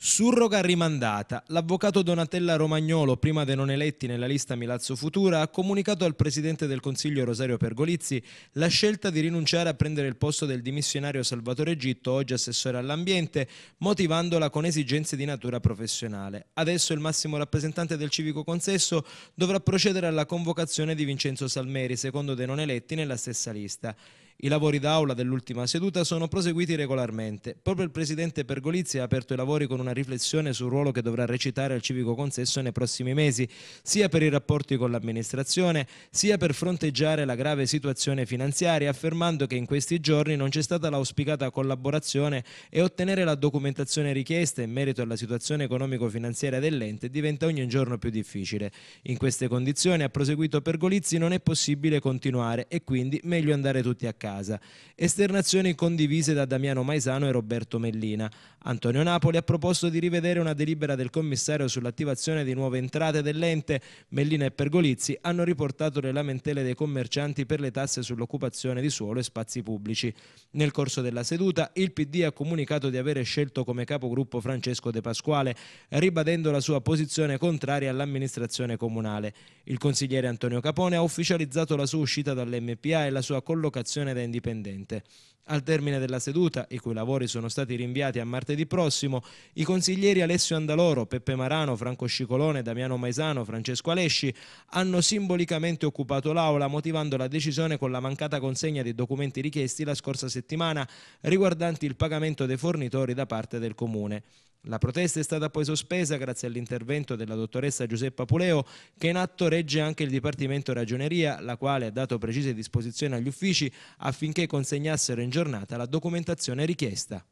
Surroga rimandata. L'avvocato Donatella Romagnolo, prima dei non eletti nella lista Milazzo Futura, ha comunicato al presidente del Consiglio Rosario Pergolizzi la scelta di rinunciare a prendere il posto del dimissionario Salvatore Egitto, oggi assessore all'ambiente, motivandola con esigenze di natura professionale. Adesso il massimo rappresentante del civico consesso dovrà procedere alla convocazione di Vincenzo Salmeri, secondo dei non eletti nella stessa lista. I lavori d'aula dell'ultima seduta sono proseguiti regolarmente. Proprio il presidente Pergolizzi ha aperto i lavori con una riflessione sul ruolo che dovrà recitare al civico consesso nei prossimi mesi, sia per i rapporti con l'amministrazione, sia per fronteggiare la grave situazione finanziaria, affermando che in questi giorni non c'è stata l'auspicata collaborazione e ottenere la documentazione richiesta in merito alla situazione economico-finanziaria dell'ente diventa ogni giorno più difficile. In queste condizioni, ha proseguito Pergolizzi, non è possibile continuare e quindi meglio andare tutti a casa casa. Esternazioni condivise da Damiano Maisano e Roberto Mellina. Antonio Napoli ha proposto di rivedere una delibera del commissario sull'attivazione di nuove entrate dell'ente. Mellina e Pergolizzi hanno riportato le lamentele dei commercianti per le tasse sull'occupazione di suolo e spazi pubblici. Nel corso della seduta il PD ha comunicato di avere scelto come capogruppo Francesco De Pasquale, ribadendo la sua posizione contraria all'amministrazione comunale. Il consigliere Antonio Capone ha ufficializzato la sua uscita dall'MPA e la sua collocazione indipendente. Al termine della seduta, i cui lavori sono stati rinviati a martedì prossimo, i consiglieri Alessio Andaloro, Peppe Marano, Franco Scicolone, Damiano Maesano, Francesco Alesci hanno simbolicamente occupato l'aula motivando la decisione con la mancata consegna dei documenti richiesti la scorsa settimana riguardanti il pagamento dei fornitori da parte del Comune. La protesta è stata poi sospesa grazie all'intervento della dottoressa Giuseppa Puleo, che in atto regge anche il Dipartimento Ragioneria, la quale ha dato precise disposizioni agli uffici affinché consegnassero in giornata aggiornata la documentazione richiesta.